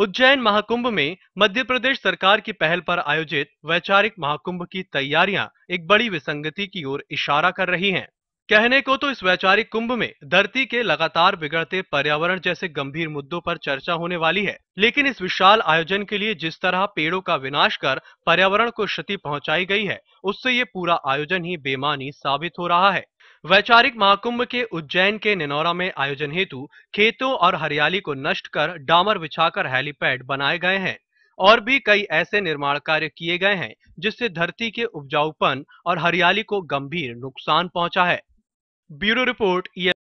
उज्जैन महाकुंभ में मध्य प्रदेश सरकार की पहल पर आयोजित वैचारिक महाकुंभ की तैयारियां एक बड़ी विसंगति की ओर इशारा कर रही हैं। कहने को तो इस वैचारिक कुंभ में धरती के लगातार बिगड़ते पर्यावरण जैसे गंभीर मुद्दों पर चर्चा होने वाली है लेकिन इस विशाल आयोजन के लिए जिस तरह पेड़ों का विनाश कर पर्यावरण को क्षति पहुँचाई गयी है उससे ये पूरा आयोजन ही बेमानी साबित हो रहा है वैचारिक महाकुंभ के उज्जैन के निनौरा में आयोजन हेतु खेतों और हरियाली को नष्ट कर डामर बिछाकर हेलीपैड बनाए गए हैं और भी कई ऐसे निर्माण कार्य किए गए हैं जिससे धरती के उपजाऊपन और हरियाली को गंभीर नुकसान पहुंचा है ब्यूरो रिपोर्ट